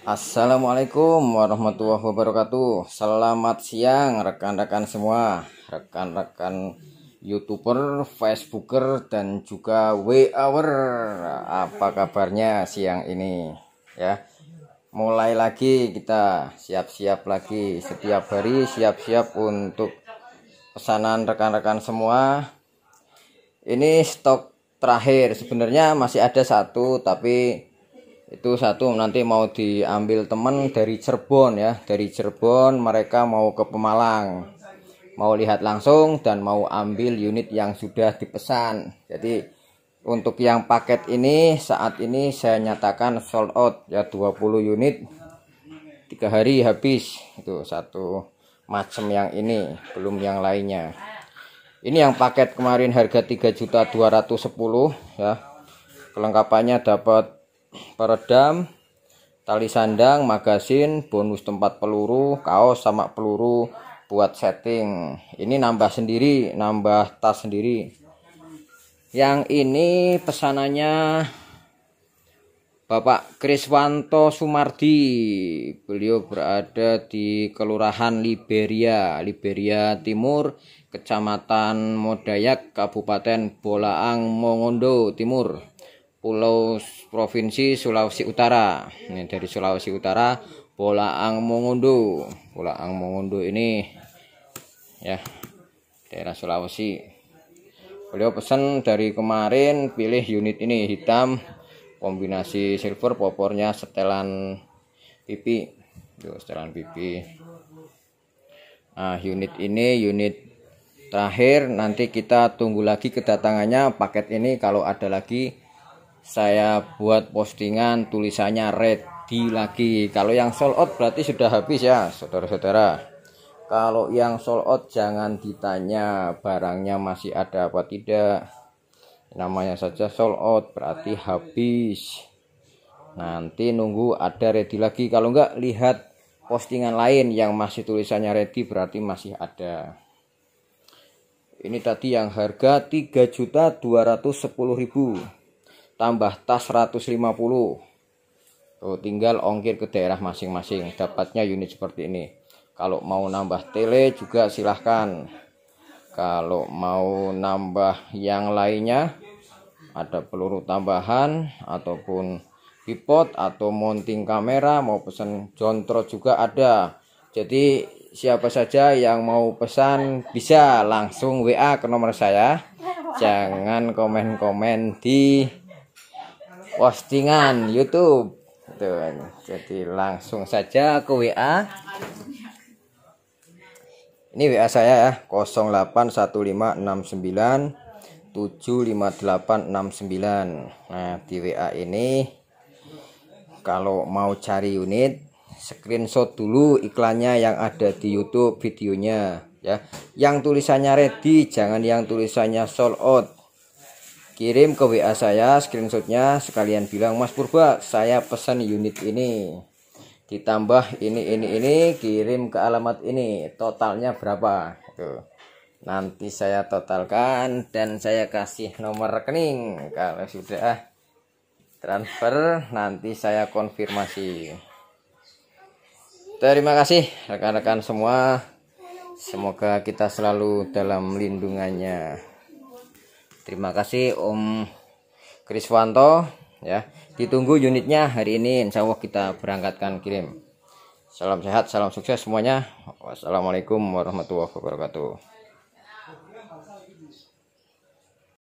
Assalamualaikum warahmatullahi wabarakatuh Selamat siang rekan-rekan semua Rekan-rekan youtuber, facebooker, dan juga hour Apa kabarnya siang ini ya Mulai lagi kita siap-siap lagi Setiap hari siap-siap untuk pesanan rekan-rekan semua Ini stok terakhir sebenarnya masih ada satu tapi itu satu nanti mau diambil teman dari Cirebon ya dari Cirebon mereka mau ke Pemalang mau lihat langsung dan mau ambil unit yang sudah dipesan jadi untuk yang paket ini saat ini saya nyatakan sold out ya 20 unit tiga hari habis itu satu macam yang ini belum yang lainnya ini yang paket kemarin harga 3.210 ya kelengkapannya dapat peredam, tali sandang, magasin, bonus tempat peluru, kaos sama peluru buat setting. Ini nambah sendiri, nambah tas sendiri. Yang ini pesanannya Bapak Kriswanto Sumardi. Beliau berada di Kelurahan Liberia, Liberia Timur, Kecamatan Modayak, Kabupaten Bolaang, Mongondo Timur pulau provinsi Sulawesi Utara. Ini dari Sulawesi Utara, Ang Mongundu. Pola Ang Mongundu ini ya daerah Sulawesi. Beliau pesan dari kemarin pilih unit ini hitam kombinasi silver popornya setelan pipi. tuh setelan pipi. Nah, unit ini unit terakhir nanti kita tunggu lagi kedatangannya paket ini kalau ada lagi saya buat postingan tulisannya ready lagi kalau yang sold out berarti sudah habis ya saudara-saudara kalau yang sold out jangan ditanya barangnya masih ada apa tidak namanya saja sold out berarti habis nanti nunggu ada ready lagi kalau enggak lihat postingan lain yang masih tulisannya ready berarti masih ada ini tadi yang harga 3.210.000 tambah tas 150 tuh tinggal ongkir ke daerah masing-masing dapatnya unit seperti ini kalau mau nambah tele juga silahkan kalau mau nambah yang lainnya ada peluru tambahan ataupun pipot atau mounting kamera mau pesan jontro juga ada jadi siapa saja yang mau pesan bisa langsung WA ke nomor saya jangan komen-komen di postingan YouTube tuh gitu kan. jadi langsung saja ke WA ini WA saya ya 75869. nah di WA ini kalau mau cari unit screenshot dulu iklannya yang ada di YouTube videonya ya yang tulisannya ready jangan yang tulisannya sold out kirim ke WA saya screenshotnya sekalian bilang Mas Purba saya pesan unit ini ditambah ini ini ini kirim ke alamat ini totalnya berapa Tuh. Gitu. nanti saya totalkan dan saya kasih nomor rekening kalau sudah transfer nanti saya konfirmasi terima kasih rekan-rekan semua semoga kita selalu dalam lindungannya terima kasih Om Kriswanto ya ditunggu unitnya hari ini insya Allah kita berangkatkan kirim salam sehat salam sukses semuanya wassalamualaikum warahmatullahi wabarakatuh